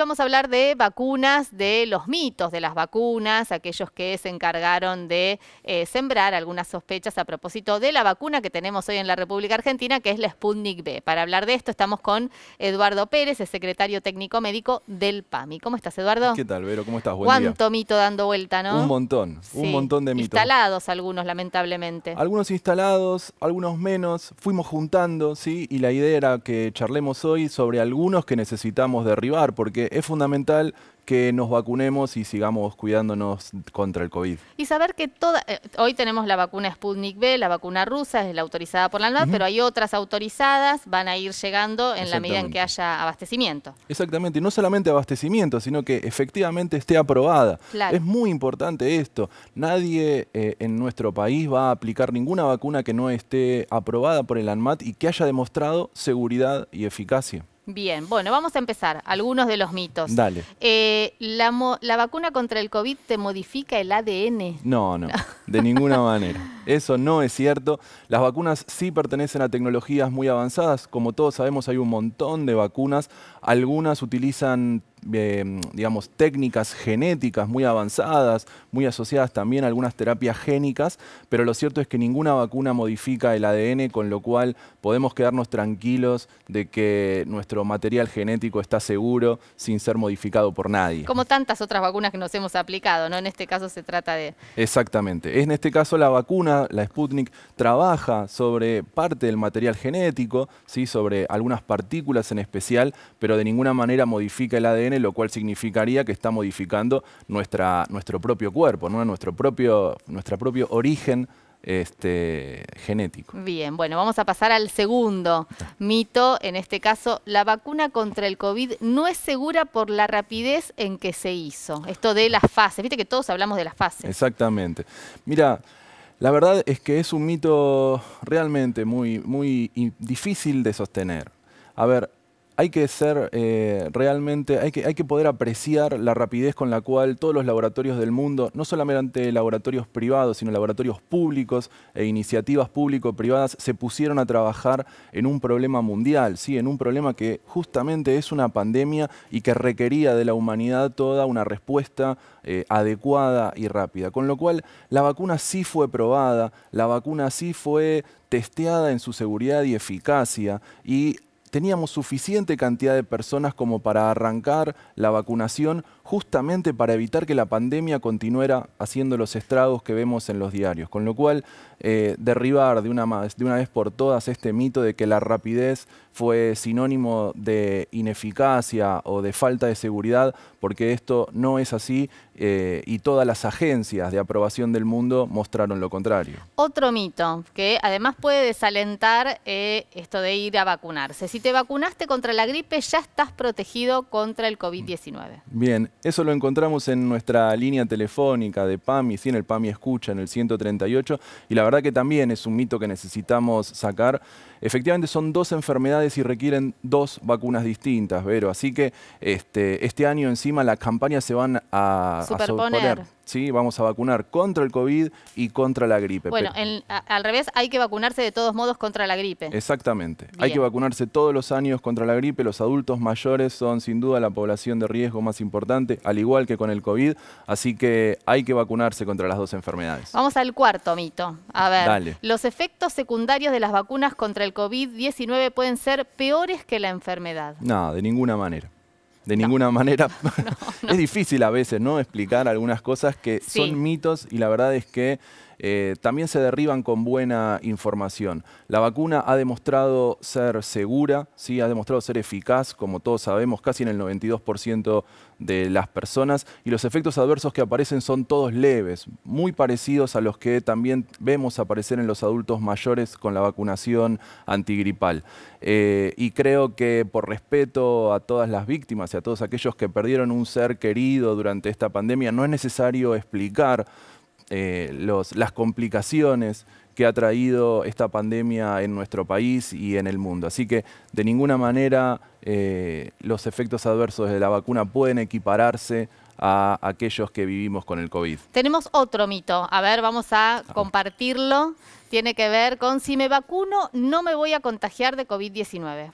vamos a hablar de vacunas, de los mitos de las vacunas, aquellos que se encargaron de eh, sembrar algunas sospechas a propósito de la vacuna que tenemos hoy en la República Argentina, que es la Sputnik B. Para hablar de esto estamos con Eduardo Pérez, el secretario técnico médico del PAMI. ¿Cómo estás, Eduardo? ¿Qué tal, Vero? ¿Cómo estás? Buen ¿Cuánto mito dando vuelta, no? Un montón, un montón de mitos. Instalados algunos, lamentablemente. Algunos instalados, algunos menos. Fuimos juntando, ¿sí? Y la idea era que charlemos hoy sobre algunos que necesitamos derribar, porque es fundamental que nos vacunemos y sigamos cuidándonos contra el COVID. Y saber que eh, hoy tenemos la vacuna Sputnik B, la vacuna rusa, es la autorizada por la ANMAT, pero hay otras autorizadas, van a ir llegando en la medida en que haya abastecimiento. Exactamente, y no solamente abastecimiento, sino que efectivamente esté aprobada. Es muy importante esto. Nadie eh, en nuestro país va a aplicar ninguna vacuna que no esté aprobada por el ANMAT y que haya demostrado seguridad y eficacia. Bien, bueno, vamos a empezar. Algunos de los mitos. Dale. Eh, la, vacuna contra el COVID te modifica el ADN? No, no, no, de ninguna manera. Eso no es cierto. Las vacunas sí pertenecen a tecnologías muy avanzadas. Como todos sabemos, hay un montón de vacunas. Algunas utilizan eh, digamos, técnicas genéticas muy avanzadas, muy asociadas también a algunas terapias génicas, pero lo cierto es que ninguna vacuna modifica el ADN, con lo cual podemos quedarnos tranquilos de que nuestro material genético está seguro sin ser modificado por nadie. Como tantas otras vacunas que nos hemos aplicado, ¿no? En este caso se trata de... Exactamente. En este caso la vacuna, la Sputnik, trabaja sobre parte del material genético, ¿sí? sobre algunas partículas en especial, pero de ninguna manera modifica el ADN lo cual significaría que está modificando nuestra, nuestro propio cuerpo, ¿no? nuestro, propio, nuestro propio origen este, genético. Bien, bueno, vamos a pasar al segundo mito. En este caso, la vacuna contra el COVID no es segura por la rapidez en que se hizo. Esto de las fases, viste que todos hablamos de las fases. Exactamente. Mira, la verdad es que es un mito realmente muy, muy difícil de sostener. A ver, hay que ser eh, realmente, hay que, poder apreciar la rapidez con la cual todos los laboratorios del mundo, no solamente laboratorios privados, sino laboratorios públicos e iniciativas público-privadas, se pusieron a trabajar en un problema mundial, ¿sí? en un problema que justamente es una pandemia y que requería de la humanidad toda una respuesta eh, adecuada y rápida. Con lo cual, la vacuna sí fue probada, la vacuna sí fue testeada en su seguridad y eficacia y teníamos suficiente cantidad de personas como para arrancar la vacunación justamente para evitar que la pandemia continuara haciendo los estragos que vemos en los diarios. Con lo cual, eh, derribar de una, de una vez por todas este mito de que la rapidez fue sinónimo de ineficacia o de falta de seguridad, porque esto no es así, eh, y todas las agencias de aprobación del mundo mostraron lo contrario. Otro mito, que además puede desalentar eh, esto de ir a vacunarse. Si te vacunaste contra la gripe, ya estás protegido contra el COVID-19. Bien, eso lo encontramos en nuestra línea telefónica de PAMI, sí, en el PAMI Escucha, en el 138, y la verdad que también es un mito que necesitamos sacar. Efectivamente son dos enfermedades y requieren dos vacunas distintas, Vero, así que este, este año encima las campañas se van a superponer. Sí, vamos a vacunar contra el COVID y contra la gripe. Bueno, al revés, hay que vacunarse de todos modos contra la gripe. Exactamente. Hay que vacunarse todos los años contra la gripe. Los adultos mayores son sin duda la población de riesgo más importante, al igual que con el COVID. Así que hay que vacunarse contra las dos enfermedades. Vamos al cuarto mito. A ver, los efectos secundarios de las vacunas contra el COVID-19 pueden ser peores que la enfermedad. No, de ninguna manera de ninguna manera. es difícil a veces, ¿no? Explicar algunas cosas que son mitos y la verdad es que eh, también se derriban con buena información. La vacuna ha demostrado ser segura, ¿sí? ha demostrado ser eficaz, como todos sabemos, casi en el 92% de las personas, y los efectos adversos que aparecen son todos leves, muy parecidos a los que también vemos aparecer en los adultos mayores con la vacunación antigripal. Eh, y creo que por respeto a todas las víctimas y a todos aquellos que perdieron un ser querido durante esta pandemia, no es necesario explicar eh, las complicaciones que ha traído esta pandemia en nuestro país y en el mundo. Así que de ninguna manera eh, los efectos adversos de la vacuna pueden equipararse a aquellos que vivimos con el COVID. Tenemos otro mito, a ver, vamos a ah. compartirlo. Tiene que ver con si me vacuno no me voy a contagiar de COVID-19.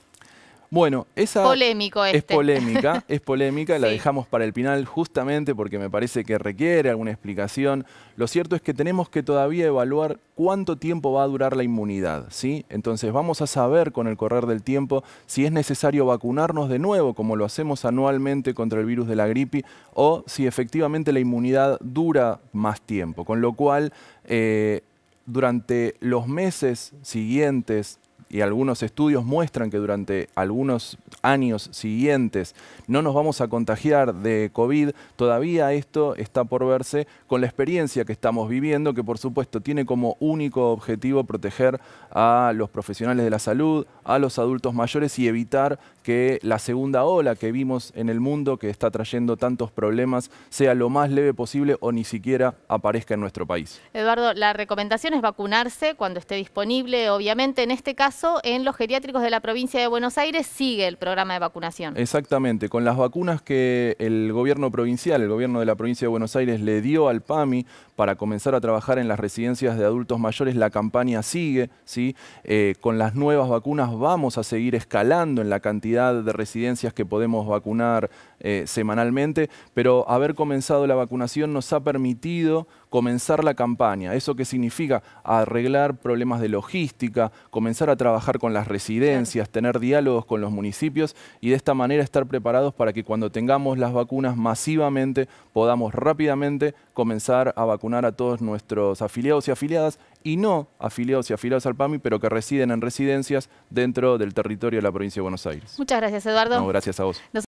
Bueno, esa Polémico es este. polémica, es polémica, la dejamos para el final justamente porque me parece que requiere alguna explicación. Lo cierto es que tenemos que todavía evaluar cuánto tiempo va a durar la inmunidad, ¿sí? Entonces vamos a saber con el correr del tiempo si es necesario vacunarnos de nuevo, como lo hacemos anualmente contra el virus de la gripe, o si efectivamente la inmunidad dura más tiempo, con lo cual... Eh, durante los meses siguientes y algunos estudios muestran que durante algunos años siguientes no nos vamos a contagiar de COVID, todavía esto está por verse con la experiencia que estamos viviendo, que por supuesto tiene como único objetivo proteger a los profesionales de la salud, a los adultos mayores y evitar que la segunda ola que vimos en el mundo, que está trayendo tantos problemas, sea lo más leve posible o ni siquiera aparezca en nuestro país. Eduardo, la recomendación es vacunarse cuando esté disponible, obviamente en este caso en los geriátricos de la provincia de Buenos Aires sigue el programa de vacunación. Exactamente, con las vacunas que el gobierno provincial, el gobierno de la provincia de Buenos Aires le dio al PAMI para comenzar a trabajar en las residencias de adultos mayores, la campaña sigue, ¿sí? Eh, con las nuevas vacunas vamos a seguir escalando en la cantidad de residencias que podemos vacunar eh, semanalmente, pero haber comenzado la vacunación nos ha permitido comenzar la campaña. ¿Eso qué significa? Arreglar problemas de logística, comenzar a trabajar trabajar con las residencias, tener diálogos con los municipios y de esta manera estar preparados para que cuando tengamos las vacunas masivamente podamos rápidamente comenzar a vacunar a todos nuestros afiliados y afiliadas y no afiliados y afiliados al PAMI, pero que residen en residencias dentro del territorio de la provincia de Buenos Aires. Muchas gracias, Eduardo. gracias a vos.